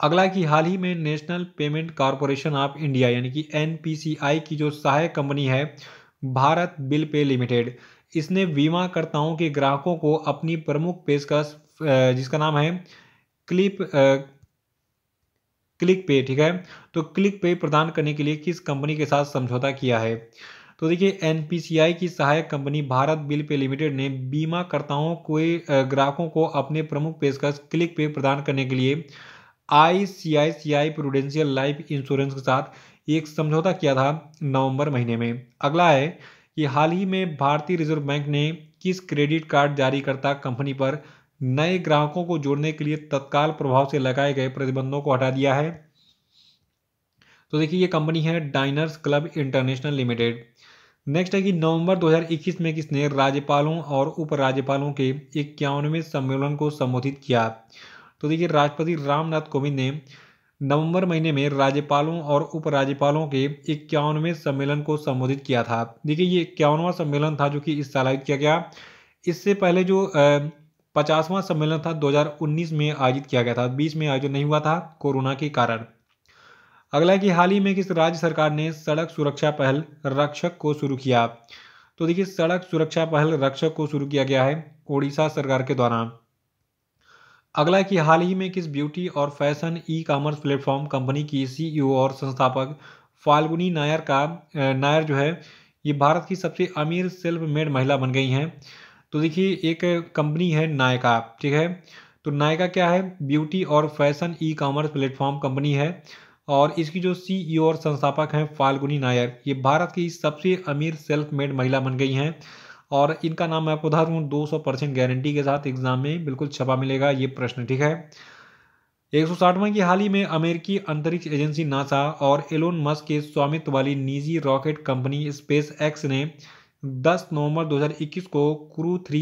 अगला कि हाल ही में national payment corporation of India यानी कि एन की जो सहायक कंपनी है भारत बिल पे लिमिटेड इसने बीमाकर्ताओं के ग्राहकों को अपनी प्रमुख पेशकश जिसका नाम है क्लिप क्लिक पे ठीक है तो क्लिक पे प्रदान करने के लिए किस कंपनी के साथ समझौता किया है तो देखिए एनपीसीआई की सहायक company Bharat bill pay limited ने बीमाकर्ताओं को ग्राहकों को अपने प्रमुख पेशकश क्लिक पे प्रदान करने के लिए I C I C I prudential life insurance के साथ एक समझौता किया था नवंबर महीने में अगला है कि हाल ही में भारतीय रिजर्व बैंक ने किस क्रेडिट कार्ड जारीकर्ता कंपनी पर नए ग्राहकों को जोड़ने के लिए तत्काल प्रभाव से लगाए गए प्रतिबंधों को हटा दिया है तो देखिए ये कंपनी है Diners club international limited next है कि नवंबर 2021 में किसने राज्यपालों और उपराज्यपालों के इक्यावनवे सम्मेलन को संबोधित किया तो देखिए राष्ट्रपति रामनाथ कोविंद ने नवंबर महीने में राज्यपालों और उपराज्यपालों के इक्यावनवे सम्मेलन को संबोधित किया था देखिए ये इक्यावनवा सम्मेलन था जो कि इस साल आयोजित किया गया इससे पहले जो पचासवां सम्मेलन था 2019 में आयोजित किया गया था 20 में आयोजन नहीं हुआ था कोरोना के कारण अगला कि हाल ही में किस राज्य सरकार ने सड़क सुरक्षा पहल रक्षक को शुरू किया तो देखिए सड़क सुरक्षा पहल रक्षक को शुरू किया गया है ओडिशा सरकार के द्वारा अगला कि हाल ही में किस ब्यूटी और fashion e commerce platform company की सीईओ e और संस्थापक फाल्गुनी नायर का नायर जो है ये भारत की सबसे अमीर सेल्फ मेड महिला बन गई हैं तो देखिए एक कंपनी है नायका ठीक है तो नायका क्या है ब्यूटी और fashion e commerce platform company है और इसकी जो सीईओ e और संस्थापक हैं फाल्गुनी नायर ये भारत की सबसे अमीर सेल्फ मेड महिला बन गई हैं और इनका नाम मैं आपको बता दूँ दो सौ परसेंट गारंटी के साथ एग्जाम में बिल्कुल छपा मिलेगा ये प्रश्न ठीक है एक सौ साठवा की हाल ही में अमेरिकी अंतरिक्ष एजेंसी नासा और एलोन मस्क के स्वामित्व वाली निजी रॉकेट कंपनी स्पेस एक्स ने 10 नवंबर 2021 को क्रू थ्री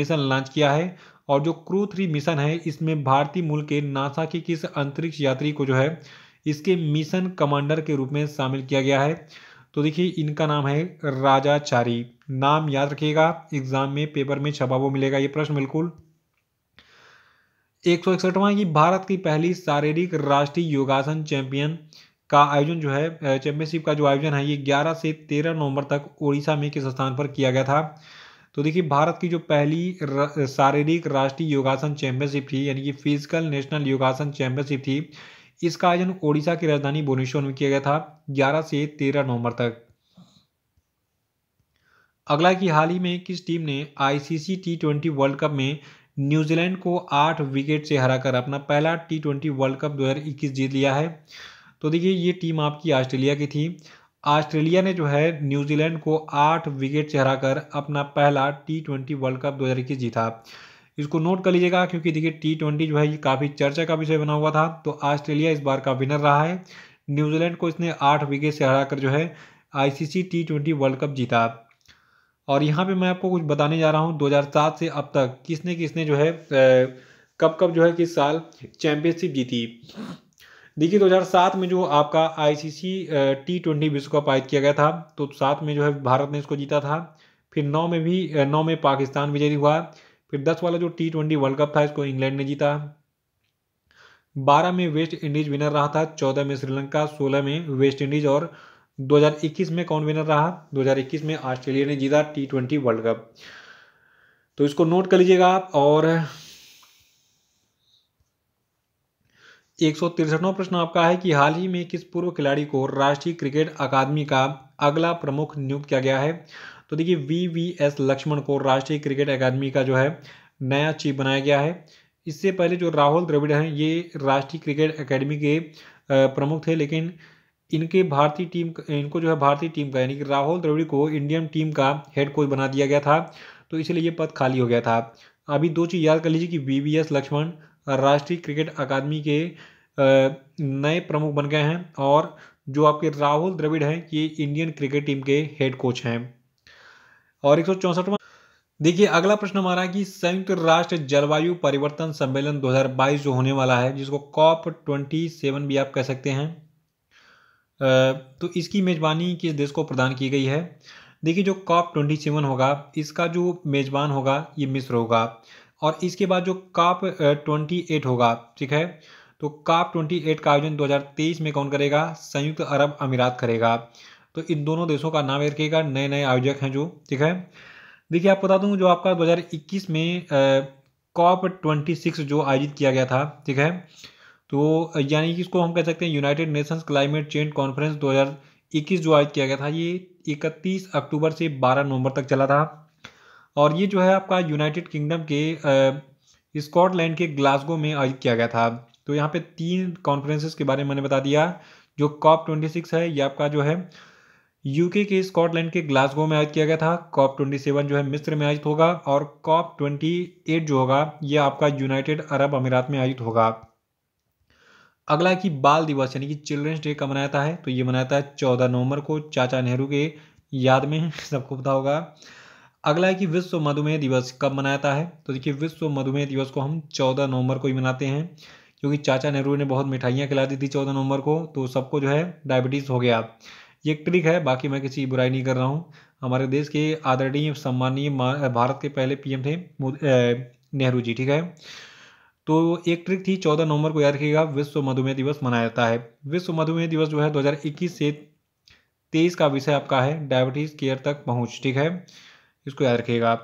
मिशन लॉन्च किया है और जो क्रू थ्री मिशन है इसमें भारतीय मूल के नासा के किस अंतरिक्ष यात्री को जो है इसके मिशन कमांडर के रूप में शामिल किया गया है तो देखिए इनका नाम है राजाचारी नाम याद रखिएगा एग्जाम में पेपर में छपा वो मिलेगा ये प्रश्न बिल्कुल एक सौ इकसठवा की भारत की पहली शारीरिक राष्ट्रीय योगासन चैंपियन का आयोजन जो है चैंपियनशिप का जो आयोजन है ये 11 से 13 नवंबर तक ओडिशा में किस स्थान पर किया गया था तो देखिए भारत की जो पहली शारीरिक राष्ट्रीय योगासन चैंपियनशिप थी यानी कि फिजिकल नेशनल योगासन चैंपियनशिप थी इसका आयोजन ओडिशा की राजधानी भुवनेश्वर में किया गया था 11 से 13 नवंबर तक अगला की हाल ही में किस टीम ने ICC T twenty world cup में न्यूजीलैंड को आठ विकेट से हराकर अपना पहला टी ट्वेंटी वर्ल्ड कप 2021 जीत लिया है तो देखिए ये टीम आपकी ऑस्ट्रेलिया की थी ऑस्ट्रेलिया ने जो है न्यूजीलैंड को आठ विकेट से हराकर अपना पहला टी ट्वेंटी वर्ल्ड कप 2021 जीता इसको नोट कर लीजिएगा क्योंकि देखिए टी ट्वेंटी जो है ये काफ़ी चर्चा का विषय बना हुआ था तो ऑस्ट्रेलिया इस बार का विनर रहा है न्यूजीलैंड को इसने आठ विकेट से हराकर जो है ICC T twenty world cup जीता और यहाँ पे मैं आपको कुछ बताने जा रहा हूँ 2007 से अब तक किसने किसने जो है कब कब जो है किस साल चैंपियनशिप जीती देखिए 2007 में जो आपका आईसीसी टी ट्वेंटी विश्व कप आयोजित किया गया था तो सात में जो है भारत ने इसको जीता था फिर नौ में भी नौ में पाकिस्तान विजयी हुआ फिर दस वाला जो टी ट्वेंटी वर्ल्ड कप था इसको इंग्लैंड ने जीता बारह में वेस्ट इंडीज विनर रहा था चौदह में श्रीलंका सोलह में वेस्ट इंडीज और 2021 में कौन विनर रहा 2021 में ऑस्ट्रेलिया ने जीता टी ट्वेंटी वर्ल्ड कप तो इसको नोट कर लीजिएगा आप और एक सौ तिरसठवा प्रश्न आपका है कि हाल ही में किस पूर्व खिलाड़ी को राष्ट्रीय क्रिकेट अकादमी का अगला प्रमुख नियुक्त किया गया है तो देखिए वी वी एस लक्ष्मण को राष्ट्रीय क्रिकेट अकादमी का जो है नया चीफ बनाया गया है इससे पहले जो राहुल द्रविड़ हैं ये राष्ट्रीय क्रिकेट अकेडमी के प्रमुख थे लेकिन इनके भारतीय टीम इनको जो है भारतीय टीम का यानी कि राहुल द्रविड़ को इंडियन टीम का हेड कोच बना दिया गया था तो इसलिए ये पद खाली हो गया था अभी दो चीज़ याद कर लीजिए कि वी वी एस लक्ष्मण राष्ट्रीय क्रिकेट अकादमी के नए प्रमुख बन गए हैं और जो आपके राहुल द्रविड़ हैं ये इंडियन क्रिकेट टीम के हेड कोच हैं और एक देखिए अगला प्रश्न हमारा कि संयुक्त राष्ट्र जलवायु परिवर्तन सम्मेलन 2022 जो होने वाला है जिसको कॉप 27 भी आप कह सकते हैं तो इसकी मेज़बानी किस देश को प्रदान की गई है देखिए जो कॉप 27 होगा इसका जो मेज़बान होगा ये मिस्र होगा और इसके बाद जो कॉप 28 होगा ठीक है तो कॉप 28 का आयोजन 2023 में कौन करेगा संयुक्त अरब अमीरात करेगा तो इन दोनों देशों का नाम याद रखिएगा नए नए आयोजक हैं जो ठीक है देखिए आप बता दूँ जो आपका 2021 में कॉप ट्वेंटी सिक्स जो आयोजित किया गया था ठीक है तो यानी कि इसको हम कह सकते हैं United Nations climate change conference 2021 जो आयोजित किया गया था ये 31 अक्टूबर से 12 नवंबर तक चला था और ये जो है आपका यूनाइटेड किंगडम के स्कॉटलैंड के ग्लासगो में आयोजित किया गया था तो यहाँ पे तीन कॉन्फ्रेंसेस के बारे में मैंने बता दिया जो कॉप ट्वेंटी सिक्स है ये आपका जो है यूके के स्कॉटलैंड के ग्लासगो में आयोजित किया गया था कॉप ट्वेंटी सेवन जो है मिस्र में आयोजित होगा और कॉप ट्वेंटी एट जो होगा यह आपका यूनाइटेड अरब अमीरात में आयोजित होगा अगला है कि बाल दिवस यानी कि चिल्ड्रंस डे कब मनाया है तो ये मनाया है चौदह नवंबर को चाचा नेहरू के याद में सबको पता होगा अगला है कि विश्व मधुमेह दिवस कब मनाया है तो देखिए विश्व मधुमेह दिवस को हम चौदह नवंबर को ही मनाते हैं क्योंकि चाचा नेहरू ने बहुत मिठाइयाँ खिला दी थी चौदह नवंबर को तो सबको जो है डायबिटीज़ हो गया ये एक ट्रिक है बाकी मैं किसी बुराई नहीं कर रहा हूँ हमारे देश के आदरणीय सम्मानीय भारत के पहले पीएम थे नेहरू जी ठीक है तो एक ट्रिक थी चौदह नवंबर को याद रखिएगा विश्व मधुमेह दिवस मनाया जाता है विश्व मधुमेह दिवस जो है 2021 से तेईस का विषय आपका है डायबिटीज़ केयर तक पहुंच ठीक है इसको याद रखिएगा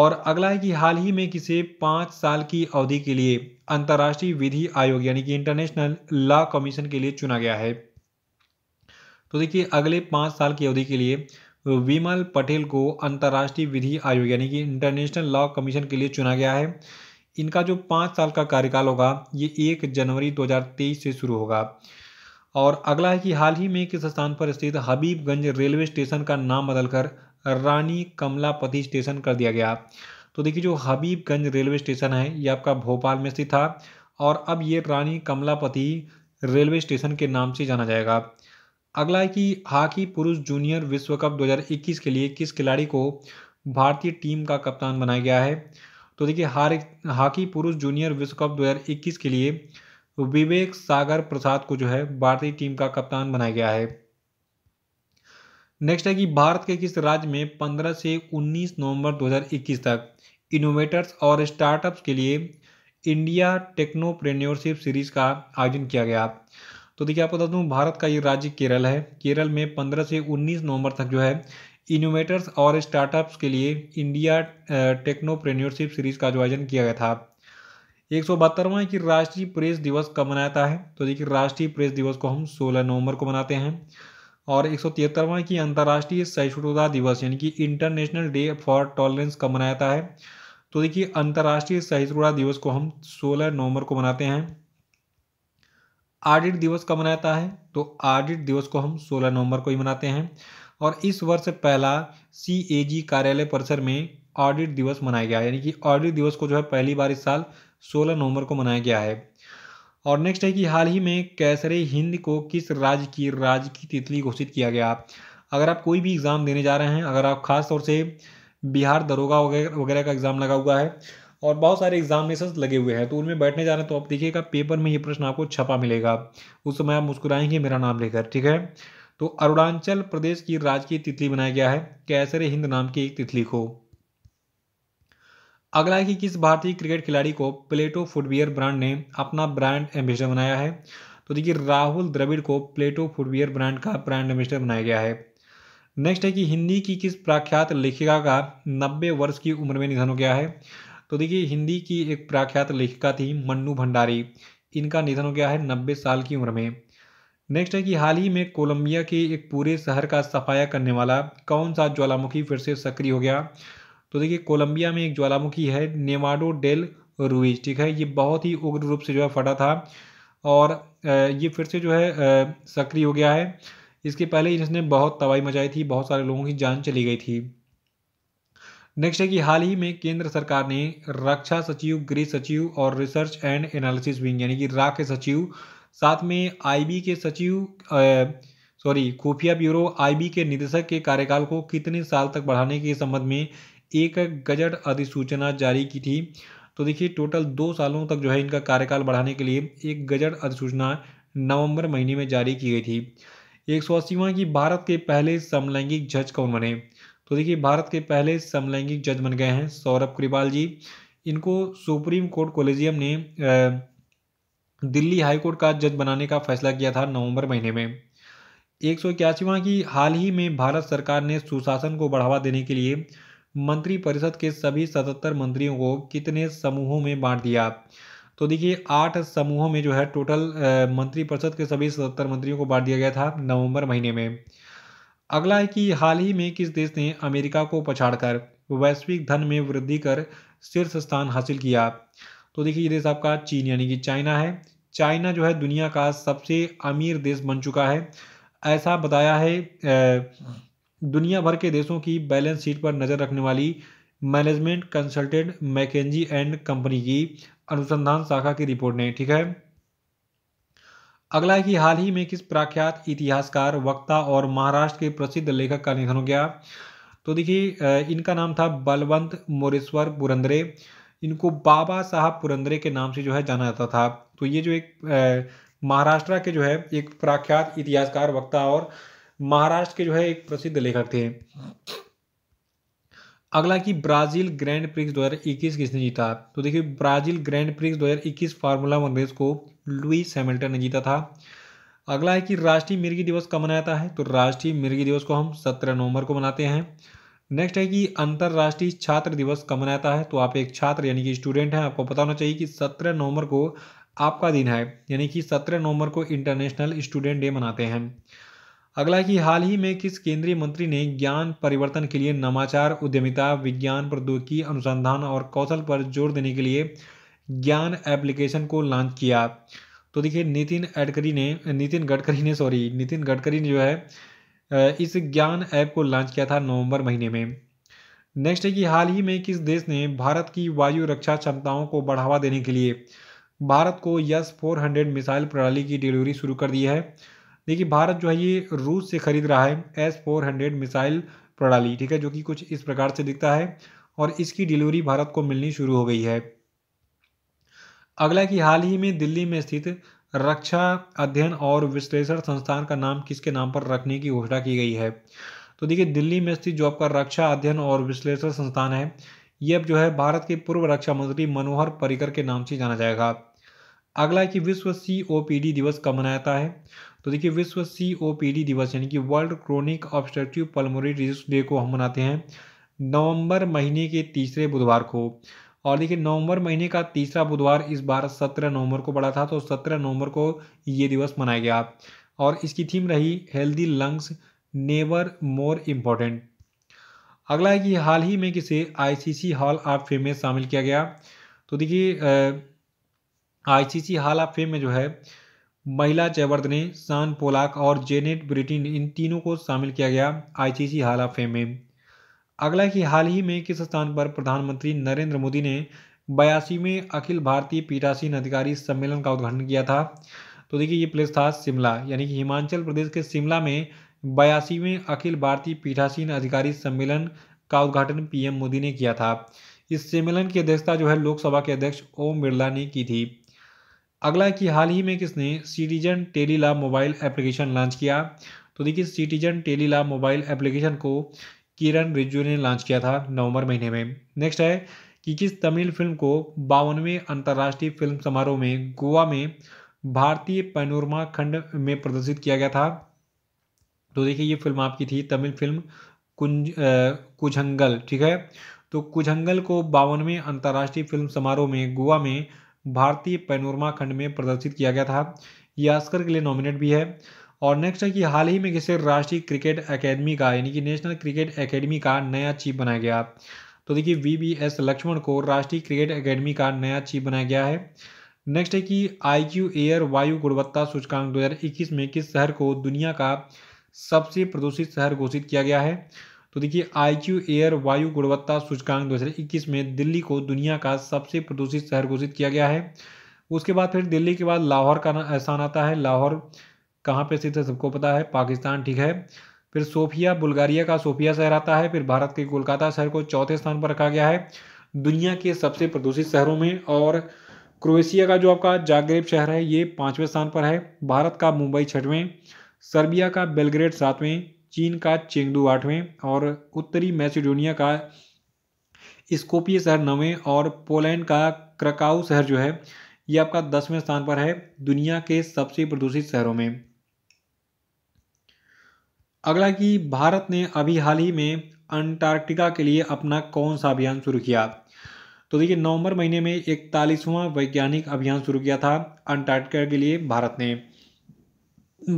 और अगला है कि हाल ही में किसे पाँच साल की अवधि के लिए अंतर्राष्ट्रीय विधि आयोग यानी कि इंटरनेशनल लॉ कमीशन के लिए चुना गया है तो देखिए अगले पाँच साल की अवधि के लिए विमल पटेल को अंतर्राष्ट्रीय विधि आयोग यानी कि इंटरनेशनल लॉ कमीशन के लिए चुना गया है इनका जो पाँच साल का कार्यकाल होगा ये एक जनवरी 2023 से शुरू होगा और अगला है कि हाल ही में किस स्थान पर स्थित हबीबगंज रेलवे स्टेशन का नाम बदलकर रानी कमलापति स्टेशन कर दिया गया तो देखिए जो हबीबगंज रेलवे स्टेशन है ये आपका भोपाल में स्थित था और अब ये रानी कमलापति रेलवे स्टेशन के नाम से जाना जाएगा अगला है कि हॉकी पुरुष जूनियर विश्व कप 2021 के लिए किस खिलाड़ी को भारतीय टीम का कप्तान बनाया गया है तो देखिए हार हॉकी पुरुष जूनियर विश्व कप 2021 के लिए विवेक सागर प्रसाद को जो है भारतीय टीम का कप्तान बनाया गया है नेक्स्ट है कि भारत के किस राज्य में 15 से 19 नवंबर 2021 तक इनोवेटर्स और स्टार्टअप्स के लिए इंडिया टेक्नोप्रेन्योरशिप सीरीज का आयोजन किया गया तो देखिए आपको बता दूँ भारत का ये राज्य केरल है केरल में पंद्रह से उन्नीस नवंबर तक जो है इनोवेटर्स और स्टार्टअप्स के लिए इंडिया टेक्नोप्रेन्योरशिप सीरीज का जो आयोजन किया गया था एक सौ बहत्तरवा कि राष्ट्रीय प्रेस दिवस कब मनाता है तो देखिए राष्ट्रीय प्रेस दिवस को हम सोलह नवंबर को मनाते हैं और एक सौ तिहत्तरवा कि अंतर्राष्ट्रीय सहिष्णुता दिवस यानी कि इंटरनेशनल डे फॉर टॉलरेंस कब मनाता है तो देखिए अंतर्राष्ट्रीय सहिष्णुता दिवस को हम सोलह नवंबर को मनाते हैं ऑडिट दिवस कब मनाता है तो ऑडिट दिवस को हम 16 नवंबर को ही मनाते हैं और इस वर्ष पहला सीएजी कार्यालय परिसर में ऑडिट दिवस मनाया गया यानी कि ऑडिट दिवस को जो है पहली बार इस साल 16 नवंबर को मनाया गया है और नेक्स्ट है कि हाल ही में कैसरे हिंद को किस राज्य की राज्य की तितली घोषित किया गया अगर आप कोई भी एग्ज़ाम देने जा रहे हैं अगर आप खास तौर से बिहार दरोगा वगैरह का एग्ज़ाम लगा हुआ है और बहुत सारे एग्जामिनेशन लगे हुए हैं तो उनमें बैठने जा रहे हैं तो आप देखिएगा पेपर में ये प्रश्न आपको छपा मिलेगा उस समय आप मुस्कुराएंगे मेरा नाम लेकर ठीक है तो अरुणाचल प्रदेश की राजकीय तितली बनाया गया है कैसरे हिंद नाम की एक तितली को अगला है कि किस भारतीय क्रिकेट खिलाड़ी को प्लेटो फुटवियर ब्रांड ने अपना ब्रांड एम्बेसडर बनाया है तो देखिए राहुल द्रविड़ को प्लेटो फुटवियर ब्रांड का ब्रांड एम्बेसडर बनाया गया है नेक्स्ट है कि हिंदी की किस प्रख्यात लेखिका का नब्बे वर्ष की उम्र में निधन हो गया है तो देखिए हिंदी की एक प्रख्यात लेखिका थी मन्नू भंडारी इनका निधन हो गया है नब्बे साल की उम्र में नेक्स्ट है कि हाल ही में कोलंबिया के एक पूरे शहर का सफाया करने वाला कौन सा ज्वालामुखी फिर से सक्रिय हो गया तो देखिए कोलंबिया में एक ज्वालामुखी है नेवाडो डेल रूइज ठीक है ये बहुत ही उग्र रूप से जो है फटा था और ये फिर से जो है सक्रिय हो गया है इसके पहले इसने बहुत तबाही मचाई थी बहुत सारे लोगों की जान चली गई थी नेक्स्ट है कि हाल ही में केंद्र सरकार ने रक्षा सचिव गृह सचिव और रिसर्च एंड एनालिसिस विंग यानी कि रा के सचिव साथ में आईबी के सचिव सॉरी खुफिया ब्यूरो आईबी के निदेशक के कार्यकाल को कितने साल तक बढ़ाने के संबंध में एक गजट अधिसूचना जारी की थी तो देखिए टोटल दो सालों तक जो है इनका कार्यकाल बढ़ाने के लिए एक गजट अधिसूचना नवंबर महीने में जारी की गई थी एक सौ अस्सीवा की भारत के पहले समलैंगिक जज कौन बने तो देखिए भारत के पहले समलैंगिक जज बन गए हैं सौरभ कृपाल जी इनको सुप्रीम कोर्ट कोलेजियम ने दिल्ली हाईकोर्ट का जज बनाने का फैसला किया था नवंबर महीने में एक सौ इक्यासीवा की हाल ही में भारत सरकार ने सुशासन को बढ़ावा देने के लिए मंत्रिपरिषद के सभी सतहत्तर मंत्रियों को कितने समूहों में बांट दिया तो देखिए आठ समूहों में जो है टोटल मंत्रिपरिषद के सभी सतहत्तर मंत्रियों को बांट दिया गया था नवंबर महीने में अगला है कि हाल ही में किस देश ने अमेरिका को पछाड़कर वैश्विक धन में वृद्धि कर शीर्ष स्थान हासिल किया तो देखिए ये देश आपका चीन यानी कि चाइना है चाइना जो है दुनिया का सबसे अमीर देश बन चुका है ऐसा बताया है दुनिया भर के देशों की बैलेंस शीट पर नज़र रखने वाली management consultant McKinsey and company की अनुसंधान शाखा की रिपोर्ट ने ठीक है अगला है कि हाल ही में किस प्रख्यात इतिहासकार वक्ता और महाराष्ट्र के प्रसिद्ध लेखक का निधन हो गया तो देखिए इनका नाम था बलवंत मोरेश्वर पुरंदरे इनको बाबा साहब पुरंदरे के नाम से जो है जाना जाता था तो ये जो एक महाराष्ट्र के जो है एक प्रख्यात इतिहासकार वक्ता और महाराष्ट्र के जो है एक प्रसिद्ध लेखक थे अगला कि ब्राज़ील ग्रैंड प्रिक्स 2021 किसने जीता तो देखिए Brazil grand prix 2021 formula one race को लुइस हैमिल्टन ने जीता था अगला है कि राष्ट्रीय मिर्गी दिवस कब मनाया जाता है तो राष्ट्रीय मिर्गी दिवस को हम सत्रह नवंबर को मनाते हैं नेक्स्ट है कि अंतर्राष्ट्रीय छात्र दिवस कब मनाया जाता है तो आप एक छात्र यानी कि स्टूडेंट हैं आपको पता होना चाहिए कि सत्रह नवंबर को आपका दिन है यानी कि सत्रह नवंबर को इंटरनेशनल स्टूडेंट डे मनाते हैं अगला कि हाल ही में किस केंद्रीय मंत्री ने ज्ञान परिवर्तन के लिए नवाचार उद्यमिता विज्ञान प्रौद्योगिकी अनुसंधान और कौशल पर जोर देने के लिए ज्ञान एप्लीकेशन को लॉन्च किया तो देखिए नितिन एडकरी ने नितिन गडकरी ने सॉरी नितिन गडकरी ने जो है इस ज्ञान ऐप को लॉन्च किया था नवंबर महीने में नेक्स्ट है कि हाल ही में किस देश ने भारत की वायु रक्षा क्षमताओं को बढ़ावा देने के लिए भारत को यस 400 मिसाइल प्रणाली की डिलीवरी शुरू कर दी है देखिए भारत जो है ये रूस से खरीद रहा है एस 400 मिसाइल प्रणाली ठीक है जो कि कुछ इस प्रकार से दिखता है और इसकी डिलीवरी भारत को मिलनी शुरू हो गई है अगला कि हाल ही में दिल्ली में स्थित रक्षा अध्ययन और विश्लेषण संस्थान का नाम किसके नाम पर रखने की घोषणा की गई है तो देखिए दिल्ली में स्थित जो आपका रक्षा अध्ययन और विश्लेषण संस्थान है ये अब जो है भारत के पूर्व रक्षा मंत्री मनोहर पर्रिकर के नाम से जाना जाएगा अगला कि विश्व सी ओ पी डी दिवस कब जाता है तो देखिए विश्व सी ओ पी डी दिवस यानी कि world chronic obstructive pulmonary disease day को हम मनाते हैं नवंबर महीने के तीसरे बुधवार को और देखिए नवंबर महीने का तीसरा बुधवार इस बार सत्रह नवंबर को पड़ा था तो सत्रह नवंबर को ये दिवस मनाया गया और इसकी थीम रही healthy lungs never more important अगला है कि हाल ही में किसे आईसीसी हॉल ऑफ फेम में शामिल किया गया तो देखिए आईसीसी हॉल ऑफ फेम में जो है महिला जयवर्ध ने शान पोलाक और जेनेट ब्रिटिन इन तीनों को शामिल किया गया आईसीसी हॉल ऑफ फेम में अगला कि हाल ही में किस स्थान पर प्रधानमंत्री नरेंद्र मोदी ने बयासीवें अखिल भारतीय पीठासीन अधिकारी सम्मेलन का उद्घाटन किया था तो देखिए ये प्लेस था शिमला यानी कि हिमाचल प्रदेश के शिमला में बयासीवें अखिल भारतीय पीठासीन अधिकारी सम्मेलन का उद्घाटन पीएम मोदी ने किया था इस सम्मेलन की अध्यक्षता जो है लोकसभा के अध्यक्ष ओम बिरला ने की थी अगला कि हाल ही में किसने सिटीजन टेलीला मोबाइल एप्लीकेशन लॉन्च किया तो देखिए सिटीजन टेलीला मोबाइल एप्लीकेशन को किरण रिजू ने लॉन्च किया था नवंबर महीने में नेक्स्ट है कि किस तमिल फिल्म को बावनवें अंतर्राष्ट्रीय फिल्म समारोह में गोवा में भारतीय पैनोरमा खंड में प्रदर्शित किया गया था तो देखिए ये फिल्म आपकी थी तमिल फिल्म कुंज कुझंगल ठीक है तो कुझंगल को बावनवें अंतर्राष्ट्रीय फिल्म समारोह में गोवा में भारतीय पैनोरमा खंड में प्रदर्शित किया गया था ये आस्कर के लिए नॉमिनेट भी है और नेक्स्ट है कि हाल ही में किसे राष्ट्रीय क्रिकेट अकेडमी का यानी कि नेशनल क्रिकेट अकेडमी का नया चीफ बनाया गया तो देखिए वी एस लक्ष्मण को राष्ट्रीय क्रिकेट अकेडमी का नया चीफ बनाया गया है नेक्स्ट है कि आई क्यू एयर वायु गुणवत्ता सूचकांक 2021 में किस शहर को दुनिया का सबसे प्रदूषित शहर घोषित किया गया है तो देखिए आई क्यू एयर वायु गुणवत्ता सूचकांक 2021 में दिल्ली को दुनिया का सबसे प्रदूषित शहर घोषित किया गया है उसके बाद फिर दिल्ली के बाद लाहौर का स्थान आता है लाहौर कहाँ पे स्थित है सबको पता है पाकिस्तान ठीक है फिर सोफिया बुल्गारिया का सोफिया शहर आता है फिर भारत के कोलकाता शहर को चौथे स्थान पर रखा गया है दुनिया के सबसे प्रदूषित शहरों में और क्रोएशिया का जो आपका जागरेब शहर है ये पाँचवें स्थान पर है भारत का मुंबई छठवें सर्बिया का बेलग्रेड सातवें चीन का चेंगदू आठवें और उत्तरी मैसिडोनिया का स्कोपिय शहर नवें और पोलैंड का क्रकाऊ शहर जो है ये आपका दसवें स्थान पर है दुनिया के सबसे प्रदूषित शहरों में अगला कि भारत ने अभी हाल ही में अंटार्कटिका के लिए अपना कौन सा अभियान शुरू किया तो देखिए नवंबर महीने में इकतालीसवां वैज्ञानिक अभियान शुरू किया था अंटार्कटिका के लिए भारत ने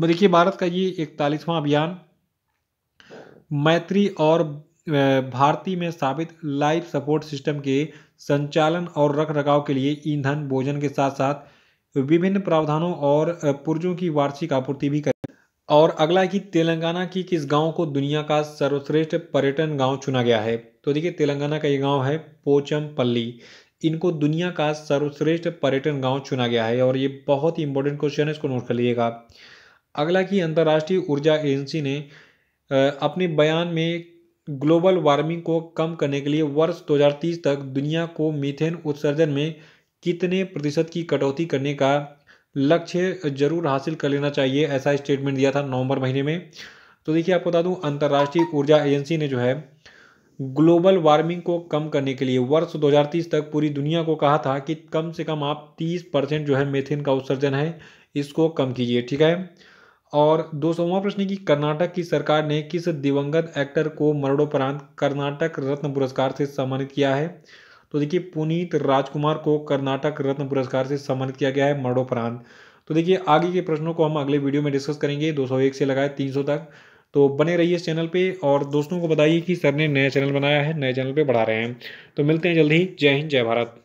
देखिए भारत का ये इकतालीसवां अभियान मैत्री और भारती में स्थापित लाइफ सपोर्ट सिस्टम के संचालन और रख रखाव के लिए ईंधन भोजन के साथ साथ विभिन्न प्रावधानों और पुर्जों की वार्षिक आपूर्ति भी करें और अगला है कि तेलंगाना की किस गांव को दुनिया का सर्वश्रेष्ठ पर्यटन गांव चुना गया है तो देखिए तेलंगाना का ये गांव है पोचमपल्ली इनको दुनिया का सर्वश्रेष्ठ पर्यटन गांव चुना गया है और ये बहुत ही इंपॉर्टेंट क्वेश्चन है इसको नोट कर लीजिएगा अगला कि अंतर्राष्ट्रीय ऊर्जा एजेंसी ने अपने बयान में ग्लोबल वार्मिंग को कम करने के लिए वर्ष दो तक दुनिया को मीथेन उत्सर्जन में कितने प्रतिशत की कटौती करने का लक्ष्य जरूर हासिल कर लेना चाहिए ऐसा स्टेटमेंट दिया था नवंबर महीने में तो देखिए आपको बता दूं अंतर्राष्ट्रीय ऊर्जा एजेंसी ने जो है ग्लोबल वार्मिंग को कम करने के लिए वर्ष 2030 तक पूरी दुनिया को कहा था कि कम से कम आप 30 परसेंट जो है मेथेन का उत्सर्जन है इसको कम कीजिए ठीक है और दो सौवा प्रश्न की कर्नाटक की सरकार ने किस दिवंगत एक्टर को मरणोपरांत कर्नाटक रत्न पुरस्कार से सम्मानित किया है तो देखिए पुनीत राजकुमार को कर्नाटक रत्न पुरस्कार से सम्मानित किया गया है मरणोपरांत तो देखिए आगे के प्रश्नों को हम अगले वीडियो में डिस्कस करेंगे 201 से लगाए 300 तक तो बने रहिए इस चैनल पे और दोस्तों को बताइए कि सर ने नया चैनल बनाया है नए चैनल पे बढ़ा रहे हैं तो मिलते हैं जल्दी जय हिंद जय भारत